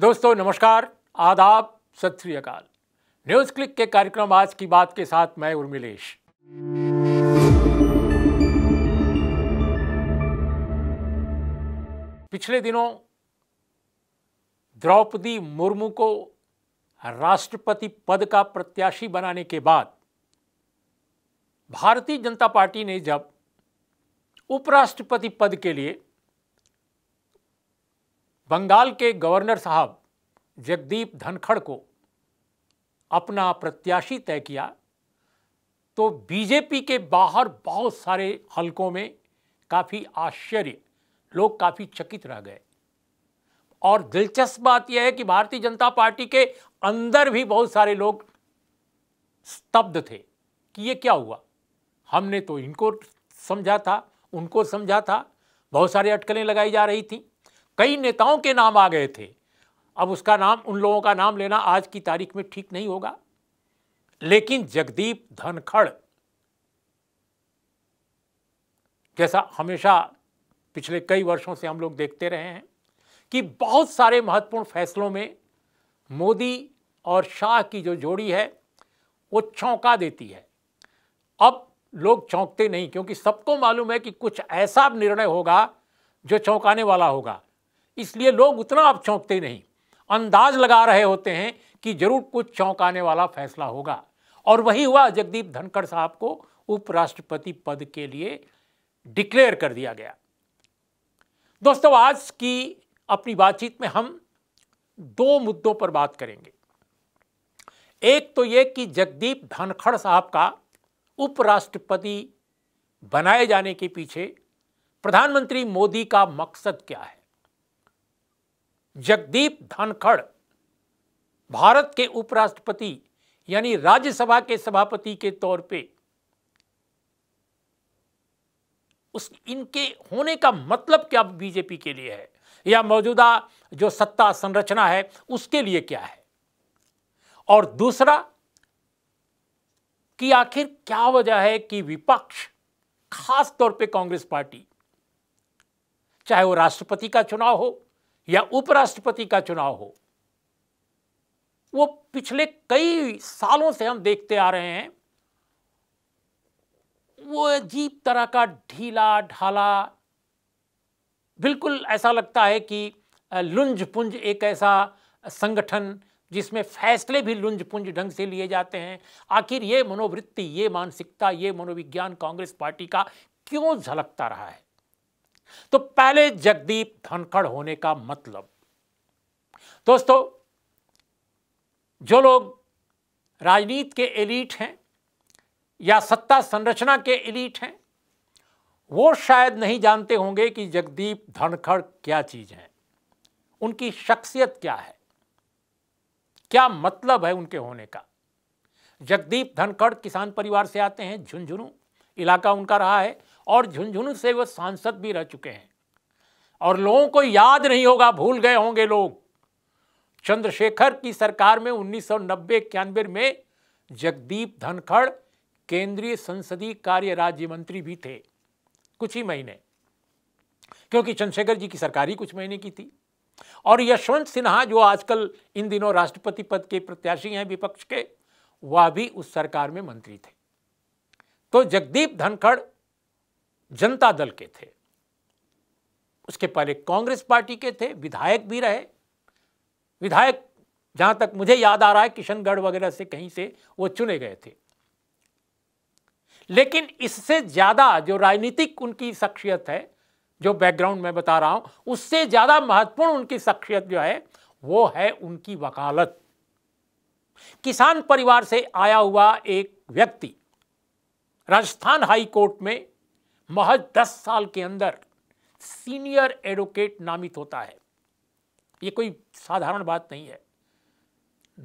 दोस्तों नमस्कार आदाब सत श्रीकाल न्यूज क्लिक के कार्यक्रम आज की बात के साथ मैं उर्मिलेश पिछले दिनों द्रौपदी मुर्मू को राष्ट्रपति पद का प्रत्याशी बनाने के बाद भारतीय जनता पार्टी ने जब उपराष्ट्रपति पद के लिए बंगाल के गवर्नर साहब जगदीप धनखड़ को अपना प्रत्याशी तय किया तो बीजेपी के बाहर बहुत सारे हलकों में काफ़ी आश्चर्य लोग काफ़ी चकित रह गए और दिलचस्प बात यह है कि भारतीय जनता पार्टी के अंदर भी बहुत सारे लोग स्तब्ध थे कि ये क्या हुआ हमने तो इनको समझा था उनको समझा था बहुत सारी अटकलें लगाई जा रही थी कई नेताओं के नाम आ गए थे अब उसका नाम उन लोगों का नाम लेना आज की तारीख में ठीक नहीं होगा लेकिन जगदीप धनखड़ जैसा हमेशा पिछले कई वर्षों से हम लोग देखते रहे हैं कि बहुत सारे महत्वपूर्ण फैसलों में मोदी और शाह की जो जोड़ी है वो चौंका देती है अब लोग चौंकते नहीं क्योंकि सबको मालूम है कि कुछ ऐसा निर्णय होगा जो चौंकाने वाला होगा इसलिए लोग उतना अब चौंकते नहीं अंदाज लगा रहे होते हैं कि जरूर कुछ चौंकाने वाला फैसला होगा और वही हुआ जगदीप धनखड़ साहब को उपराष्ट्रपति पद के लिए डिक्लेयर कर दिया गया दोस्तों आज की अपनी बातचीत में हम दो मुद्दों पर बात करेंगे एक तो ये कि जगदीप धनखड़ साहब का उपराष्ट्रपति बनाए जाने के पीछे प्रधानमंत्री मोदी का मकसद क्या है जगदीप धनखड़ भारत के उपराष्ट्रपति यानी राज्यसभा के सभापति के तौर पे उस इनके होने का मतलब क्या बीजेपी के लिए है या मौजूदा जो सत्ता संरचना है उसके लिए क्या है और दूसरा कि आखिर क्या वजह है कि विपक्ष खास तौर पे कांग्रेस पार्टी चाहे वो राष्ट्रपति का चुनाव हो या उपराष्ट्रपति का चुनाव हो वो पिछले कई सालों से हम देखते आ रहे हैं वो अजीब तरह का ढीला ढाला बिल्कुल ऐसा लगता है कि लुंज पुंज एक ऐसा संगठन जिसमें फैसले भी लुंज पुंज ढंग से लिए जाते हैं आखिर ये मनोवृत्ति ये मानसिकता ये मनोविज्ञान कांग्रेस पार्टी का क्यों झलकता रहा है तो पहले जगदीप धनखड़ होने का मतलब दोस्तों जो लोग राजनीति के एलीट हैं या सत्ता संरचना के एलीट हैं वो शायद नहीं जानते होंगे कि जगदीप धनखड़ क्या चीज है उनकी शख्सियत क्या है क्या मतलब है उनके होने का जगदीप धनखड़ किसान परिवार से आते हैं झुंझुनू इलाका उनका रहा है और झुंझुनू से वह सांसद भी रह चुके हैं और लोगों को याद नहीं होगा भूल गए होंगे लोग चंद्रशेखर की सरकार में उन्नीस सौ नब्बे में जगदीप धनखड़ केंद्रीय संसदीय कार्य राज्य मंत्री भी थे कुछ ही महीने क्योंकि चंद्रशेखर जी की सरकार ही कुछ महीने की थी और यशवंत सिन्हा जो आजकल इन दिनों राष्ट्रपति पद के प्रत्याशी हैं विपक्ष के वह भी उस सरकार में मंत्री थे तो जगदीप धनखड़ जनता दल के थे उसके पहले कांग्रेस पार्टी के थे विधायक भी रहे विधायक जहां तक मुझे याद आ रहा है किशनगढ़ वगैरह से कहीं से वो चुने गए थे लेकिन इससे ज्यादा जो राजनीतिक उनकी शख्सियत है जो बैकग्राउंड मैं बता रहा हूं उससे ज्यादा महत्वपूर्ण उनकी शख्सियत जो है वो है उनकी वकालत किसान परिवार से आया हुआ एक व्यक्ति राजस्थान हाई कोर्ट में महज दस साल के अंदर सीनियर एडवोकेट नामित होता है ये कोई साधारण बात नहीं है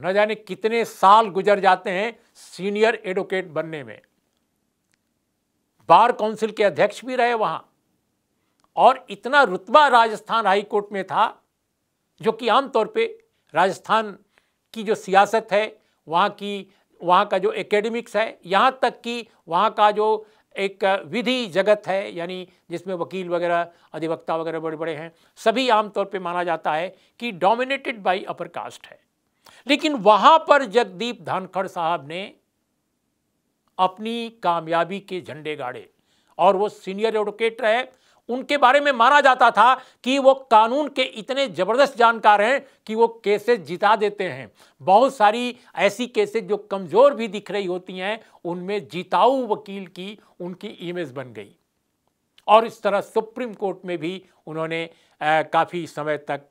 न जाने कितने साल गुजर जाते हैं सीनियर एडवोकेट बनने में बार काउंसिल के अध्यक्ष भी रहे वहां और इतना रुतबा राजस्थान हाई कोर्ट में था जो कि आमतौर पे राजस्थान की जो सियासत है वहां की वहां का जो एकेडमिक्स है यहां तक कि वहां का जो एक विधि जगत है यानी जिसमें वकील वगैरह अधिवक्ता वगैरह बड़े बड़े हैं सभी आमतौर पे माना जाता है कि डोमिनेटेड बाय अपर कास्ट है लेकिन वहां पर जगदीप धानखड़ साहब ने अपनी कामयाबी के झंडे गाड़े और वो सीनियर एडवोकेट रहे उनके बारे में माना जाता था कि वो कानून के इतने ज़बरदस्त जानकार हैं कि वो केसेस जिता देते हैं बहुत सारी ऐसी केसेस जो कमज़ोर भी दिख रही होती हैं उनमें जिताऊ वकील की उनकी इमेज बन गई और इस तरह सुप्रीम कोर्ट में भी उन्होंने काफ़ी समय तक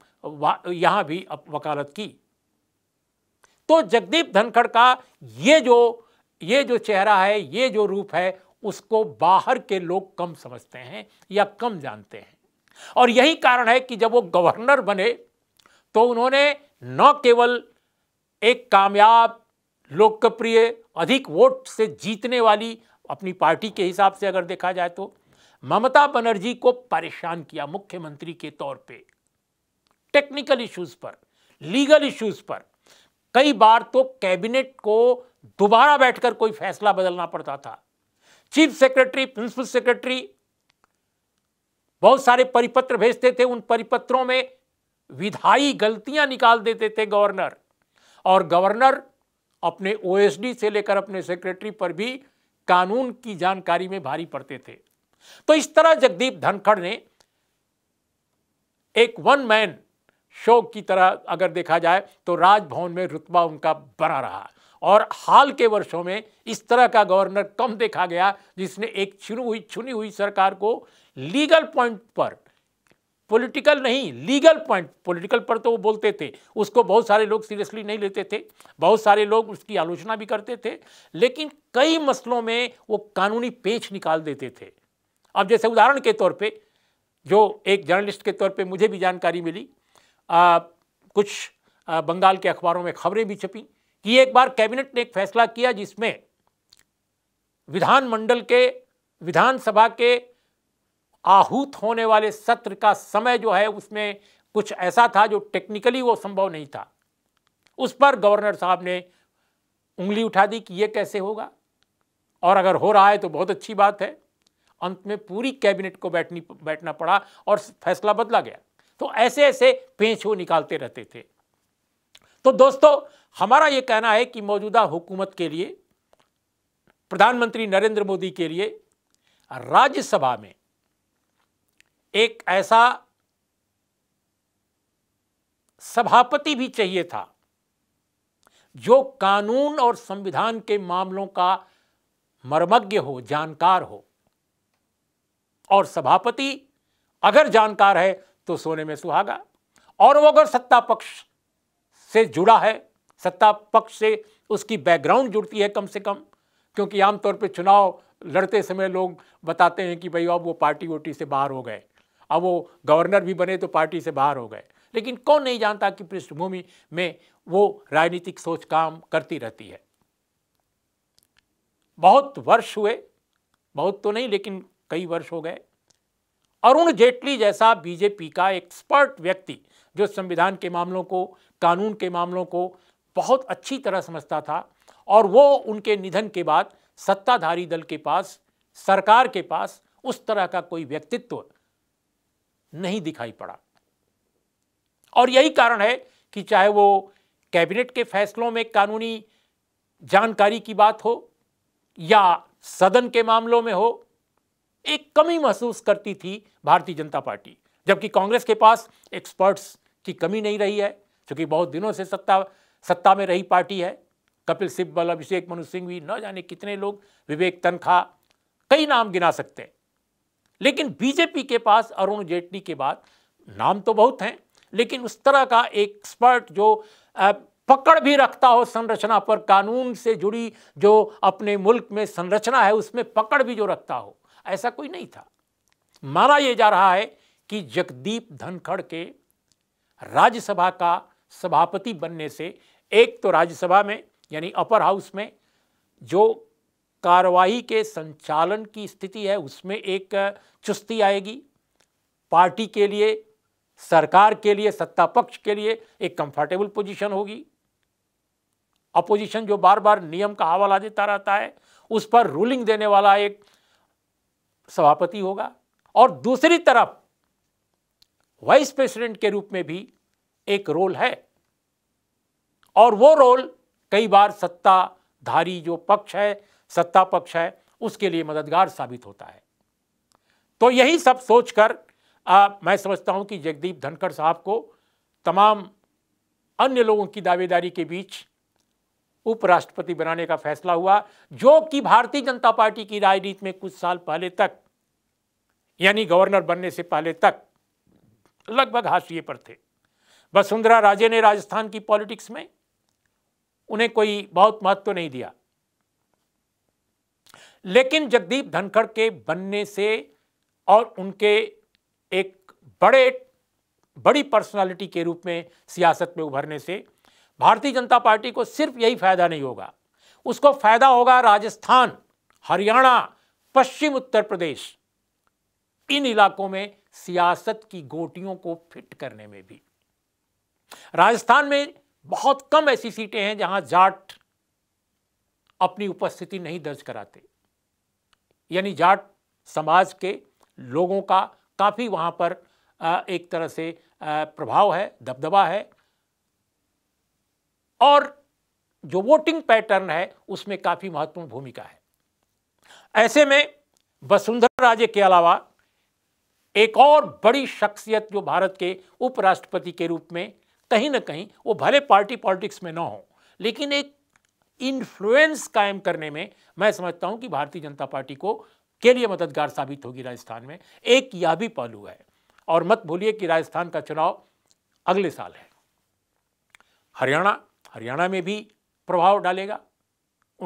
यहाँ भी वकालत की तो जगदीप धनखड़ का ये जो ये जो चेहरा है ये जो रूप है उसको बाहर के लोग कम समझते हैं या कम जानते हैं और यही कारण है कि जब वो गवर्नर बने तो उन्होंने न केवल एक कामयाब लोकप्रिय अधिक वोट से जीतने वाली अपनी पार्टी के हिसाब से अगर देखा जाए तो ममता बनर्जी को परेशान किया मुख्यमंत्री के तौर पे टेक्निकल इश्यूज पर लीगल इश्यूज पर कई बार तो कैबिनेट को दोबारा बैठकर कोई फैसला बदलना पड़ता था चीफ सेक्रेटरी प्रिंसिपल सेक्रेटरी बहुत सारे परिपत्र भेजते थे उन परिपत्रों में विधायी गलतियां निकाल देते थे गवर्नर और गवर्नर अपने ओएसडी से लेकर अपने सेक्रेटरी पर भी कानून की जानकारी में भारी पड़ते थे तो इस तरह जगदीप धनखड़ ने एक वन मैन शो की तरह अगर देखा जाए तो राजभवन में रुतबा उनका बना रहा और हाल के वर्षों में इस तरह का गवर्नर कम देखा गया जिसने एक चुनी हुई छुनी हुई सरकार को लीगल पॉइंट पर पॉलिटिकल नहीं लीगल पॉइंट पॉलिटिकल पर तो वो बोलते थे उसको बहुत सारे लोग सीरियसली नहीं लेते थे बहुत सारे लोग उसकी आलोचना भी करते थे लेकिन कई मसलों में वो कानूनी पेच निकाल देते थे अब जैसे उदाहरण के तौर पे जो एक जर्नलिस्ट के तौर पे मुझे भी जानकारी मिली आ, कुछ आ, बंगाल के अखबारों में खबरें भी छपी कि एक बार कैबिनेट ने एक फैसला किया जिसमें विधानमंडल के विधानसभा के आहूत होने वाले सत्र का समय जो है उसमें कुछ ऐसा था जो टेक्निकली वो संभव नहीं था उस पर गवर्नर साहब ने उंगली उठा दी कि ये कैसे होगा और अगर हो रहा है तो बहुत अच्छी बात है अंत में पूरी कैबिनेट को बैठनी बैठना पड़ा और फैसला बदला गया तो ऐसे ऐसे पेंच वो निकालते रहते थे तो दोस्तों हमारा ये कहना है कि मौजूदा हुकूमत के लिए प्रधानमंत्री नरेंद्र मोदी के लिए राज्यसभा में एक ऐसा सभापति भी चाहिए था जो कानून और संविधान के मामलों का मर्मज्ञ हो जानकार हो और सभापति अगर जानकार है तो सोने में सुहागा और वो अगर सत्ता पक्ष से जुड़ा है सत्ता पक्ष से उसकी बैकग्राउंड जुड़ती है कम से कम क्योंकि आमतौर पर चुनाव लड़ते समय लोग बताते हैं कि भाई अब वो पार्टी वोटी से बाहर हो गए अब वो गवर्नर भी बने तो पार्टी से बाहर हो गए लेकिन कौन नहीं जानता कि पृष्ठभूमि में वो राजनीतिक सोच काम करती रहती है बहुत वर्ष हुए बहुत तो नहीं लेकिन कई वर्ष हो गए अरुण जेटली जैसा बीजेपी का एक्सपर्ट व्यक्ति जो संविधान के मामलों को कानून के मामलों को बहुत अच्छी तरह समझता था और वो उनके निधन के बाद सत्ताधारी दल के पास सरकार के पास उस तरह का कोई व्यक्तित्व नहीं दिखाई पड़ा और यही कारण है कि चाहे वो कैबिनेट के फैसलों में कानूनी जानकारी की बात हो या सदन के मामलों में हो एक कमी महसूस करती थी भारतीय जनता पार्टी जबकि कांग्रेस के पास एक्सपर्ट्स की कमी नहीं रही है क्योंकि बहुत दिनों से सत्ता सत्ता में रही पार्टी है कपिल सिब्बल अभिषेक मनु सिंह भी न जाने कितने लोग विवेक तनखा कई नाम गिना सकते हैं लेकिन बीजेपी के पास अरुण जेटली के बाद नाम तो बहुत हैं लेकिन उस तरह का एक एक्सपर्ट जो पकड़ भी रखता हो संरचना पर कानून से जुड़ी जो अपने मुल्क में संरचना है उसमें पकड़ भी जो रखता हो ऐसा कोई नहीं था माना यह जा रहा है कि जगदीप धनखड़ के राज्यसभा का सभापति बनने से एक तो राज्यसभा में यानी अपर हाउस में जो कार्रवाई के संचालन की स्थिति है उसमें एक चुस्ती आएगी पार्टी के लिए सरकार के लिए सत्ता पक्ष के लिए एक कंफर्टेबल पोजीशन होगी अपोजिशन जो बार बार नियम का हवाला देता रहता है उस पर रूलिंग देने वाला एक सभापति होगा और दूसरी तरफ वाइस प्रेसिडेंट के रूप में भी एक रोल है और वो रोल कई बार सत्ताधारी जो पक्ष है सत्ता पक्ष है उसके लिए मददगार साबित होता है तो यही सब सोचकर मैं समझता हूं कि जगदीप धनखड़ साहब को तमाम अन्य लोगों की दावेदारी के बीच उपराष्ट्रपति बनाने का फैसला हुआ जो कि भारतीय जनता पार्टी की राजनीति में कुछ साल पहले तक यानी गवर्नर बनने से पहले तक लगभग हाशिए पर थे वसुंधरा राजे ने राजस्थान की पॉलिटिक्स में उन्हें कोई बहुत महत्व नहीं दिया लेकिन जगदीप धनखड़ के बनने से और उनके एक बड़े बड़ी पर्सनालिटी के रूप में सियासत में उभरने से भारतीय जनता पार्टी को सिर्फ यही फायदा नहीं होगा उसको फायदा होगा राजस्थान हरियाणा पश्चिम उत्तर प्रदेश इन इलाकों में सियासत की गोटियों को फिट करने में भी राजस्थान में बहुत कम ऐसी सीटें हैं जहां जाट अपनी उपस्थिति नहीं दर्ज कराते यानी जाट समाज के लोगों का काफ़ी वहां पर एक तरह से प्रभाव है दबदबा है और जो वोटिंग पैटर्न है उसमें काफ़ी महत्वपूर्ण भूमिका है ऐसे में वसुंधरा राजे के अलावा एक और बड़ी शख्सियत जो भारत के उपराष्ट्रपति के रूप में कहीं ना कहीं वो भले पार्टी पॉलिटिक्स में ना हो लेकिन एक इन्फ्लुएंस कायम करने में मैं समझता हूं कि भारतीय जनता पार्टी को के लिए मददगार साबित होगी राजस्थान में एक यह भी पहलू है और मत भूलिए कि राजस्थान का चुनाव अगले साल है हरियाणा हरियाणा में भी प्रभाव डालेगा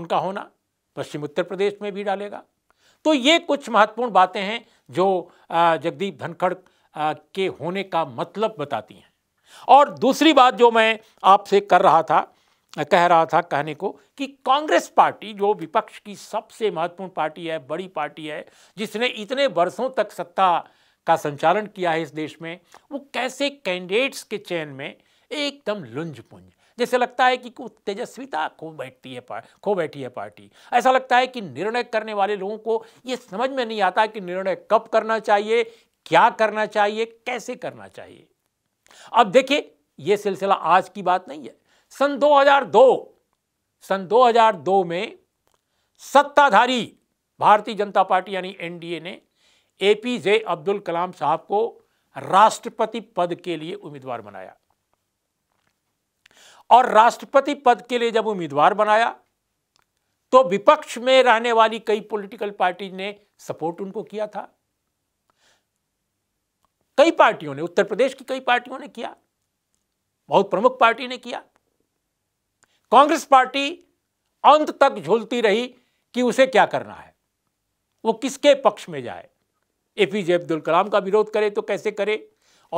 उनका होना पश्चिम उत्तर प्रदेश में भी डालेगा तो ये कुछ महत्वपूर्ण बातें हैं जो जगदीप धनखड़ के होने का मतलब बताती हैं और दूसरी बात जो मैं आपसे कर रहा था कह रहा था कहने को कि कांग्रेस पार्टी जो विपक्ष की सबसे महत्वपूर्ण पार्टी है बड़ी पार्टी है जिसने इतने वर्षों तक सत्ता का संचालन किया है इस देश में वो कैसे कैंडिडेट्स के चयन में एकदम लुंज पुंज जैसे लगता है कि तेजस्विता खो बैठती है खो बैठी है पार्टी ऐसा लगता है कि निर्णय करने वाले लोगों को ये समझ में नहीं आता कि निर्णय कब करना चाहिए क्या करना चाहिए कैसे करना चाहिए अब देखिए यह सिलसिला आज की बात नहीं है सन 2002 सन 2002 में सत्ताधारी भारतीय जनता पार्टी यानी एनडीए ने एपीजे अब्दुल कलाम साहब को राष्ट्रपति पद के लिए उम्मीदवार बनाया और राष्ट्रपति पद के लिए जब उम्मीदवार बनाया तो विपक्ष में रहने वाली कई पॉलिटिकल पार्टी ने सपोर्ट उनको किया था कई पार्टियों ने उत्तर प्रदेश की कई पार्टियों ने किया बहुत प्रमुख पार्टी ने किया कांग्रेस पार्टी अंत तक झूलती रही कि उसे क्या करना है वो किसके पक्ष में जाए एपीजे अब्दुल कलाम का विरोध करे तो कैसे करे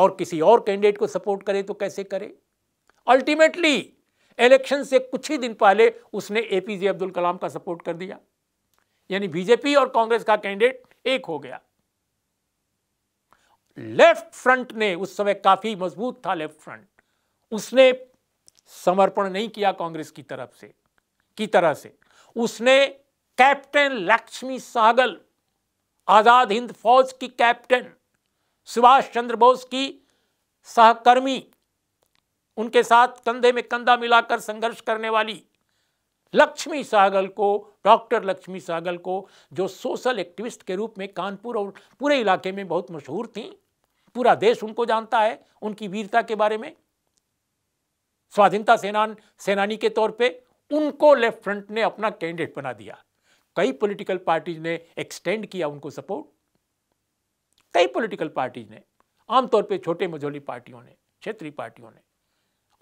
और किसी और कैंडिडेट को सपोर्ट करे तो कैसे करे अल्टीमेटली इलेक्शन से कुछ ही दिन पहले उसने एपीजे अब्दुल कलाम का सपोर्ट कर दिया यानी बीजेपी और कांग्रेस का कैंडिडेट एक हो गया लेफ्ट फ्रंट ने उस समय काफी मजबूत था लेफ्ट फ्रंट उसने समर्पण नहीं किया कांग्रेस की तरफ से की तरह से उसने कैप्टन लक्ष्मी सागल आजाद हिंद फौज की कैप्टन सुभाष चंद्र बोस की सहकर्मी उनके साथ कंधे में कंधा मिलाकर संघर्ष करने वाली लक्ष्मी सागल को डॉक्टर लक्ष्मी सागल को जो सोशल एक्टिविस्ट के रूप में कानपुर और पूरे इलाके में बहुत मशहूर थीं पूरा देश उनको जानता है उनकी वीरता के बारे में स्वाधीनता सेनान सेनानी के तौर पे उनको लेफ्ट फ्रंट ने अपना कैंडिडेट बना दिया कई पॉलिटिकल पार्टीज ने एक्सटेंड किया उनको सपोर्ट कई पॉलिटिकल पार्टीज ने आमतौर पे छोटे मझोली पार्टियों ने क्षेत्रीय पार्टियों ने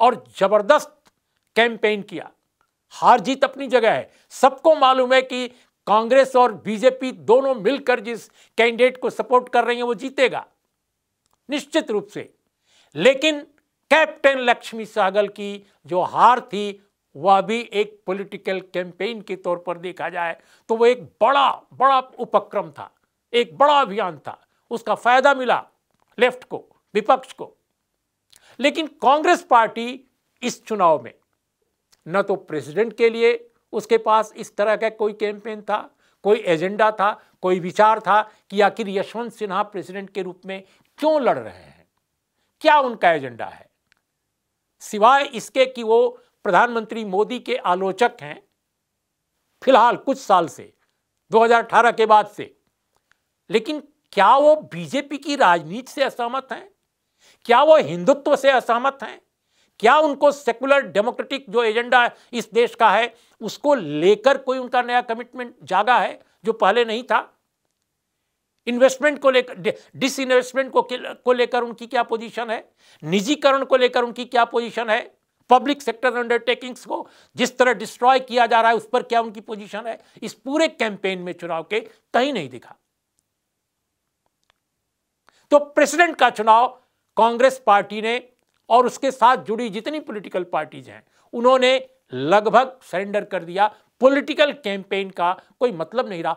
और जबरदस्त कैंपेन किया हार जीत अपनी जगह है सबको मालूम है कि कांग्रेस और बीजेपी दोनों मिलकर जिस कैंडिडेट को सपोर्ट कर रही है वो जीतेगा निश्चित रूप से लेकिन कैप्टन लक्ष्मी सागल की जो हार थी वह भी एक पॉलिटिकल कैंपेन के तौर पर देखा जाए तो वो एक बड़ा बड़ा उपक्रम था एक बड़ा अभियान था उसका फायदा मिला लेफ्ट को विपक्ष को लेकिन कांग्रेस पार्टी इस चुनाव में न तो प्रेसिडेंट के लिए उसके पास इस तरह का कोई कैंपेन था कोई एजेंडा था कोई विचार था कि आखिर यशवंत सिन्हा प्रेसिडेंट के रूप में क्यों लड़ रहे हैं क्या उनका एजेंडा है सिवाय इसके कि वो प्रधानमंत्री मोदी के आलोचक हैं फिलहाल कुछ साल से 2018 के बाद से लेकिन क्या वो बीजेपी की राजनीति से असहमत हैं क्या वो हिंदुत्व से असहमत हैं क्या उनको सेकुलर डेमोक्रेटिक जो एजेंडा इस देश का है उसको लेकर कोई उनका नया कमिटमेंट जागा है जो पहले नहीं था इन्वेस्टमेंट को लेकर डिस इन्वेस्टमेंट को को लेकर उनकी क्या पोजीशन है निजीकरण को लेकर उनकी क्या पोजीशन है पब्लिक सेक्टर अंडरटेकिंग्स को जिस तरह डिस्ट्रॉय किया जा रहा है उस पर क्या उनकी पोजीशन है इस पूरे कैंपेन में चुनाव के कहीं नहीं दिखा तो प्रेसिडेंट का चुनाव कांग्रेस पार्टी ने और उसके साथ जुड़ी जितनी पॉलिटिकल पार्टीज हैं उन्होंने लगभग सरेंडर कर दिया पॉलिटिकल कैंपेन का कोई मतलब नहीं रहा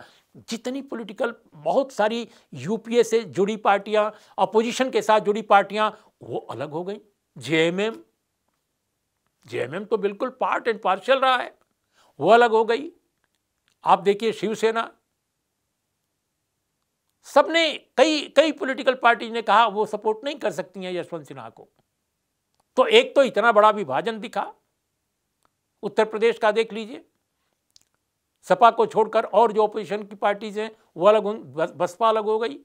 जितनी पॉलिटिकल बहुत सारी यूपीए से जुड़ी पार्टियां अपोजिशन के साथ जुड़ी पार्टियां वो अलग हो गई जेएमएम जेएमएम तो बिल्कुल पार्ट एंड पार्शल रहा है वो अलग हो गई आप देखिए शिवसेना सबने कई कई पॉलिटिकल पार्टी ने कहा वो सपोर्ट नहीं कर सकती हैं यशवंत सिन्हा को तो एक तो इतना बड़ा विभाजन दिखा उत्तर प्रदेश का देख लीजिए सपा को छोड़कर और जो ऑपोजिशन की पार्टीज हैं वो अलग बसपा अलग हो गई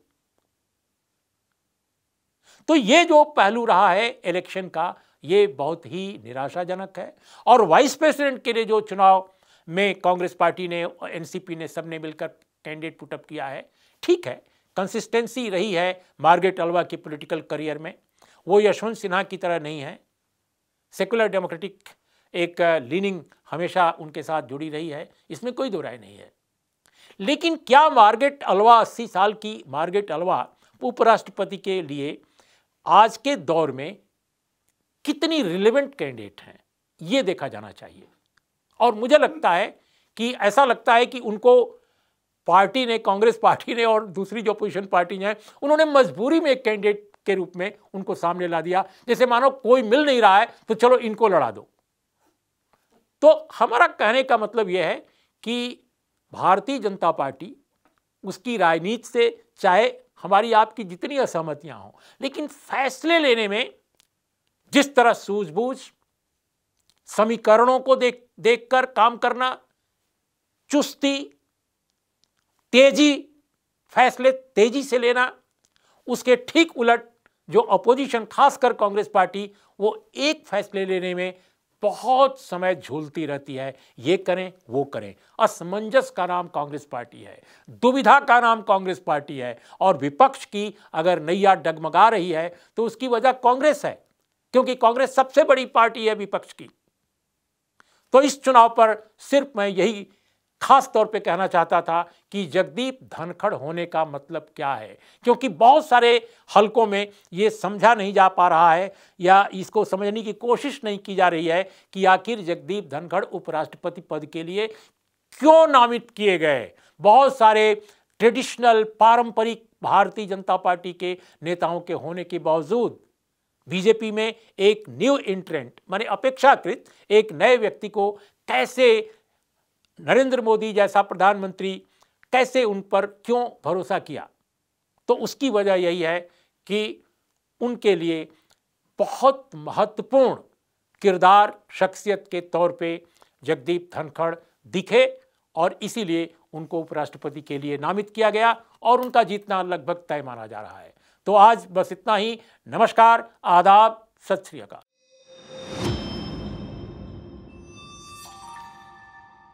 तो ये जो पहलू रहा है इलेक्शन का ये बहुत ही निराशाजनक है और वाइस प्रेसिडेंट के लिए जो चुनाव में कांग्रेस पार्टी ने एनसीपी ने सबने मिलकर कैंडिडेट पुटअप किया है ठीक है कंसिस्टेंसी रही है मार्गरेट अलवा के पॉलिटिकल करियर में वो यशवंत सिन्हा की तरह नहीं है सेकुलर डेमोक्रेटिक एक लीनिंग हमेशा उनके साथ जुड़ी रही है इसमें कोई दो राय नहीं है लेकिन क्या मार्गेट अलवा अस्सी साल की मार्गेट अलवा उपराष्ट्रपति के लिए आज के दौर में कितनी रिलेवेंट कैंडिडेट हैं ये देखा जाना चाहिए और मुझे लगता है कि ऐसा लगता है कि उनको पार्टी ने कांग्रेस पार्टी ने और दूसरी जो अपोजिशन पार्टी हैं उन्होंने मजबूरी में एक कैंडिडेट के रूप में उनको सामने ला दिया जैसे मानो कोई मिल नहीं रहा है तो चलो इनको लड़ा दो तो हमारा कहने का मतलब यह है कि भारतीय जनता पार्टी उसकी राजनीति से चाहे हमारी आपकी जितनी असहमतियां हों लेकिन फैसले लेने में जिस तरह सूझबूझ समीकरणों को देख देखकर काम करना चुस्ती तेजी फैसले तेजी से लेना उसके ठीक उलट जो अपोजिशन खासकर कांग्रेस पार्टी वो एक फैसले लेने में बहुत समय झूलती रहती है ये करें वो करें असमंजस का नाम कांग्रेस पार्टी है दुविधा का नाम कांग्रेस पार्टी है और विपक्ष की अगर नैया डगमगा रही है तो उसकी वजह कांग्रेस है क्योंकि कांग्रेस सबसे बड़ी पार्टी है विपक्ष की तो इस चुनाव पर सिर्फ मैं यही खास तौर पे कहना चाहता था कि जगदीप धनखड़ होने का मतलब क्या है क्योंकि बहुत सारे हलकों में ये समझा नहीं जा पा रहा है या इसको समझने की कोशिश नहीं की जा रही है कि आखिर जगदीप धनखड़ उपराष्ट्रपति पद के लिए क्यों नामित किए गए बहुत सारे ट्रेडिशनल पारंपरिक भारतीय जनता पार्टी के नेताओं के होने के बावजूद बीजेपी में एक न्यू इंट्रेंट माने अपेक्षाकृत एक नए व्यक्ति को कैसे नरेंद्र मोदी जैसा प्रधानमंत्री कैसे उन पर क्यों भरोसा किया तो उसकी वजह यही है कि उनके लिए बहुत महत्वपूर्ण किरदार शख्सियत के तौर पे जगदीप धनखड़ दिखे और इसीलिए उनको उपराष्ट्रपति के लिए नामित किया गया और उनका जीतना लगभग तय माना जा रहा है तो आज बस इतना ही नमस्कार आदाब सत श्री अकाल